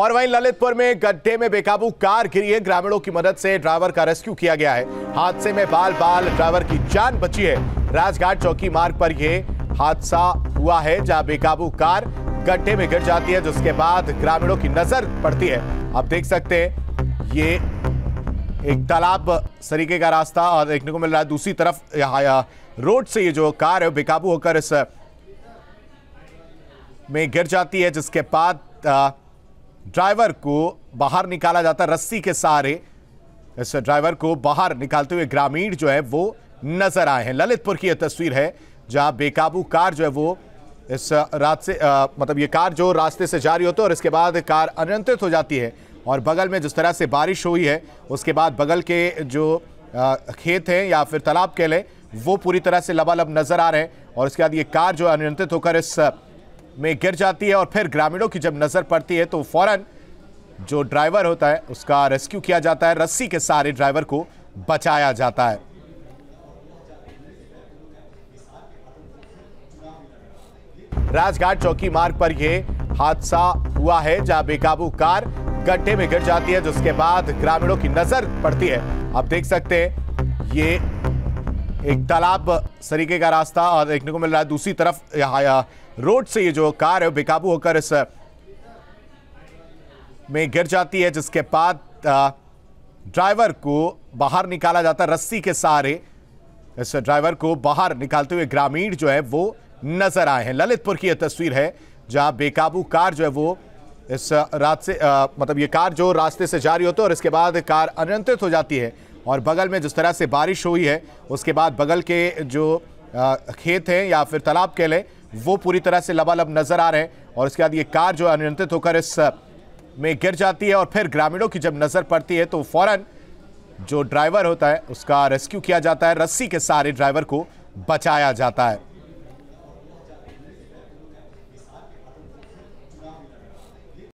और वहीं ललितपुर में गड्ढे में बेकाबू कार गिरी है ग्रामीणों की मदद से ड्राइवर का रेस्क्यू किया गया है हादसे में बाल बाल ड्राइवर की जान बची है राजघाट चौकी मार्ग पर यह हादसा हुआ है जहां बेकाबू कार गड्ढे में गिर जाती है जिसके बाद ग्रामीणों की नजर पड़ती है आप देख सकते हैं ये एक तालाब सरीके का रास्ता और देखने को मिल रहा है दूसरी तरफ यहाँ रोड से ये जो कार है बेकाबू होकर इस में गिर जाती है जिसके बाद ड्राइवर को बाहर निकाला जाता रस्सी के सहारे इस ड्राइवर को बाहर निकालते हुए ग्रामीण जो है वो नजर आए हैं ललितपुर की यह तस्वीर है जहां बेकाबू कार जो है वो इस रात से आ, मतलब ये कार जो रास्ते से जारी होती है और इसके बाद कार अनियंत्रित हो जाती है और बगल में जिस तरह से बारिश हुई है उसके बाद बगल के जो आ, खेत हैं या फिर तालाब कह लें वो पूरी तरह से लबालब नज़र आ रहे हैं और उसके बाद ये कार जो अनियंत्रित होकर इस में गिर जाती है और फिर ग्रामीणों की जब नज़र पड़ती है तो फ़ौरन जो ड्राइवर होता है उसका रेस्क्यू किया जाता है रस्सी के सारे ड्राइवर को बचाया जाता है राजघाट चौकी मार्ग पर यह हादसा हुआ है जहां बेकाबू कार गड्ढे में गिर जाती है जिसके बाद ग्रामीणों की नजर पड़ती है आप देख सकते हैं ये एक तालाब सरीके का रास्ता और देखने को मिल रहा है दूसरी तरफ यहाँ रोड से ये जो कार है बेकाबू होकर इस में गिर जाती है जिसके बाद ड्राइवर को बाहर निकाला जाता है रस्सी के सहारे इस ड्राइवर को बाहर निकालते हुए ग्रामीण जो है वो नजर आए हैं ललितपुर की यह तस्वीर है जहां बेकाबू कार जो है वो इस रात से आ, मतलब ये कार जो रास्ते से जारी होती है और इसके बाद कार अनियंत्रित हो जाती है और बगल में जिस तरह से बारिश हुई है उसके बाद बगल के जो खेत हैं या फिर तालाब कह लें वो पूरी तरह से लबालब नज़र आ रहे हैं और उसके बाद ये कार जो अनियंत्रित होकर इस में गिर जाती है और फिर ग्रामीणों की जब नज़र पड़ती है तो फ़ौर जो ड्राइवर होता है उसका रेस्क्यू किया जाता है रस्सी के सारे ड्राइवर को बचाया जाता है